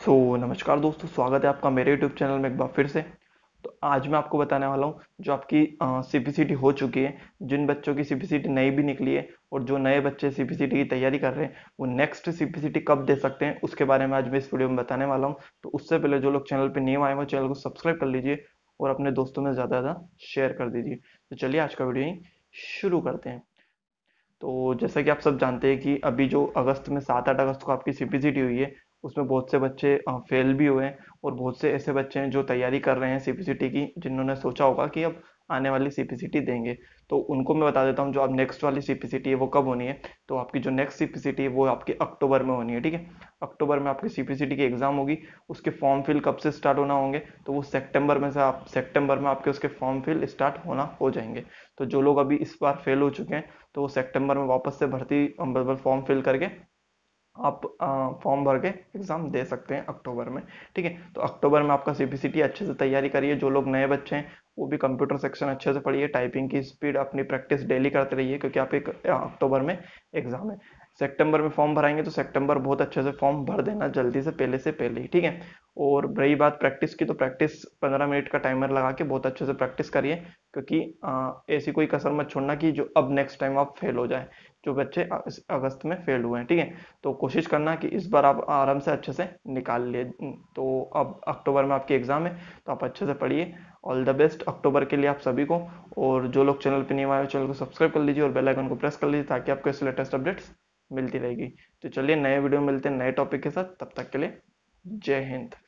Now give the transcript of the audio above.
सो so, नमस्कार दोस्तों स्वागत है आपका मेरे यूट्यूब चैनल में एक बार फिर से तो आज मैं आपको बताने वाला हूँ जो आपकी सी हो चुकी है जिन बच्चों की सी पी नई भी निकली है और जो नए बच्चे सी की तैयारी कर रहे हैं वो नेक्स्ट सी कब दे सकते हैं उसके बारे में आज मैं इस वीडियो में बताने वाला हूँ तो उससे पहले जो लोग चैनल पर नियम आए वो चैनल को सब्सक्राइब कर लीजिए और अपने दोस्तों में ज़्यादा ज़्यादा शेयर कर दीजिए तो चलिए आज का वीडियो ही शुरू करते हैं तो जैसा कि आप सब जानते हैं कि अभी जो अगस्त में सात आठ अगस्त को आपकी सी हुई है उसमें बहुत से बच्चे फेल भी हुए हैं और बहुत से ऐसे बच्चे हैं जो तैयारी कर रहे हैं टी की जिन्होंने सोचा होगा कि अब आने वाली टी देंगे तो उनको मैं बता देता हूँ जो अब नेक्स्ट वाली टी है वो कब होनी है तो आपकी जो नेक्स्ट टी है वो आपकी अक्टूबर में होनी है ठीक है अक्टूबर में आपकी टी की एग्ज़ाम होगी उसके फॉर्म फिल कब से स्टार्ट होना होंगे तो वो सेप्टेम्बर में से आप सेप्टेम्बर में आपके उसके फॉर्म फिल स्टार्ट होना हो जाएंगे तो जो लोग अभी इस बार फेल हो चुके हैं तो वो सेप्टेम्बर में वापस से भर्ती फॉर्म मतलब फिल करके आप फॉर्म भर के एग्ज़ाम दे सकते हैं अक्टूबर में ठीक है तो अक्टूबर में आपका सी अच्छे से तैयारी करिए जो लोग नए बच्चे हैं वो भी कंप्यूटर सेक्शन अच्छे से पढ़िए टाइपिंग की स्पीड अपनी प्रैक्टिस डेली करते रहिए क्योंकि आप एक अक्टूबर में एग्ज़ाम है सेप्टेम्बर में फॉर्म भराएंगे तो सेप्टेम्बर बहुत अच्छे से फॉर्म भर देना जल्दी से पहले से पहले ही ठीक है और रही बात प्रैक्टिस की तो प्रैक्टिस पंद्रह मिनट का टाइमर लगा के बहुत अच्छे से प्रैक्टिस करिए क्योंकि ऐसी कोई कसर मत छोड़ना कि जो अब नेक्स्ट टाइम आप फेल हो जाए जो बच्चे अगस्त में फेल हुए हैं ठीक है तो कोशिश करना कि इस बार आप आराम से अच्छे से निकाल लिए तो अब अक्टूबर में आपकी एग्ज़ाम है तो आप अच्छे से पढ़िए ऑल द बेस्ट अक्टूबर के लिए आप सभी को और जो लोग चैनल पर नहीं आए चैनल को सब्सक्राइब कर लीजिए और बेल आइकन को प्रेस कर लीजिए ताकि आपको ऐसे लेटेस्ट अपडेट्स मिलती रहेगी तो चलिए नए वीडियो मिलते हैं नए टॉपिक के साथ तब तक के लिए जय हिंद